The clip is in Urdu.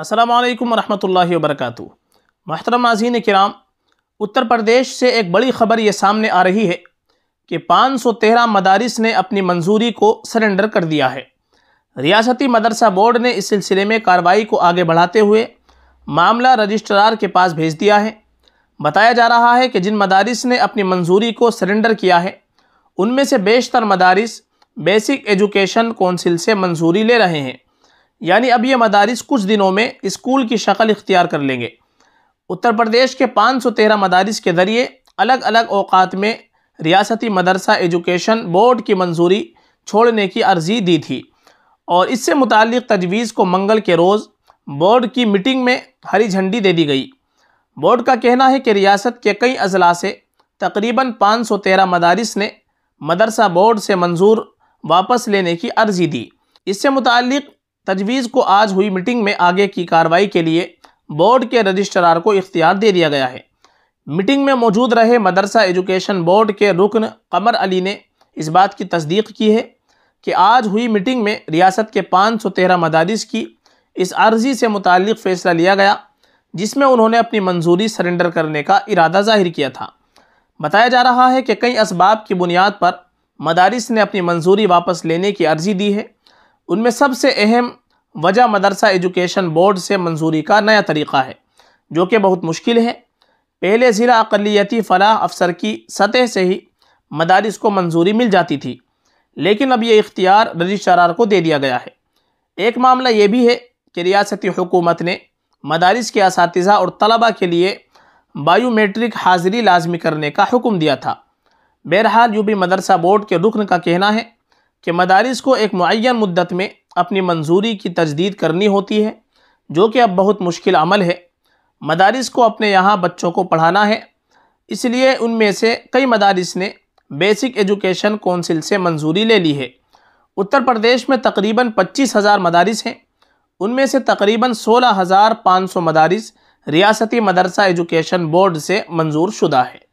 السلام علیکم ورحمۃ اللہ وبرکاتہ محترم ناظرین کرام اتر پردیش سے ایک بڑی خبر یہ سامنے آ رہی ہے کہ پانچ سو تیرہ مدارس نے اپنی منظوری کو سرنڈر کر دیا ہے ریاستی مدرسہ بورڈ نے اس سلسلے میں کارروائی کو آگے بڑھاتے ہوئے معاملہ رجسٹرار کے پاس بھیج دیا ہے بتایا جا رہا ہے کہ جن مدارس نے اپنی منظوری کو سرنڈر کیا ہے ان میں سے بیشتر مدارس بیسک ایجوکیشن کونسل سے منظوری لے رہے ہیں یعنی اب یہ مدارس کچھ دنوں میں اسکول کی شکل اختیار کر لیں گے اتر پردیش کے پانچ سو تیرہ مدارس کے ذریعے الگ الگ اوقات میں ریاستی مدرسہ ایجوکیشن بورڈ کی منظوری چھوڑنے کی عرضی دی تھی اور اس سے متعلق تجویز کو منگل کے روز بورڈ کی میٹنگ میں ہری جھنڈی دے دی گئی بورڈ کا کہنا ہے کہ ریاست کے کئی اضلاع سے تقریباً پانچ سو تیرہ مدارس نے مدرسہ بورڈ سے منظور واپس لینے کی عرضی دی اس سے متعلق تجویز کو آج ہوئی میٹنگ میں آگے کی کاروائی کے لیے بورڈ کے رجسٹرار کو اختیار دے دیا گیا ہے میٹنگ میں موجود رہے مدرسہ ایجوکیشن بورڈ کے رکن قمر علی نے اس بات کی تصدیق کی ہے کہ آج ہوئی میٹنگ میں ریاست کے پانچ سو تیرہ مدارس کی اس عرضی سے متعلق فیصلہ لیا گیا جس میں انہوں نے اپنی منظوری سرنڈر کرنے کا ارادہ ظاہر کیا تھا بتایا جا رہا ہے کہ کئی اسباب کی بنیاد پر مدارس نے اپنی منظوری واپس لینے کی عرضی دی ہے ان میں سب سے اہم وجہ مدرسہ ایجوکیشن بورڈ سے منظوری کا نیا طریقہ ہے جو کہ بہت مشکل ہے پہلے ضلع اقلیتی فلاح افسر کی سطح سے ہی مدارس کو منظوری مل جاتی تھی لیکن اب یہ اختیار رجسٹرار کو دے دیا گیا ہے ایک معاملہ یہ بھی ہے کہ ریاستی حکومت نے مدارس کے اساتذہ اور طلبہ کے لیے بائیو میٹرک حاضری لازمی کرنے کا حکم دیا تھا بہرحال یو پی مدرسہ بورڈ کے رکن کا کہنا ہے کہ مدارس کو ایک معین مدت میں اپنی منظوری کی تجدید کرنی ہوتی ہے جو کہ اب بہت مشکل عمل ہے مدارس کو اپنے یہاں بچوں کو پڑھانا ہے اس لیے ان میں سے کئی مدارس نے بیسک ایجوکیشن کونسل سے منظوری لے لی ہے اتر پردیش میں تقریباً پچیس ہزار مدارس ہیں ان میں سے تقریباً سولہ ہزار پانچ سو مدارس ریاستی مدرسہ ایجوکیشن بورڈ سے منظور شدہ ہے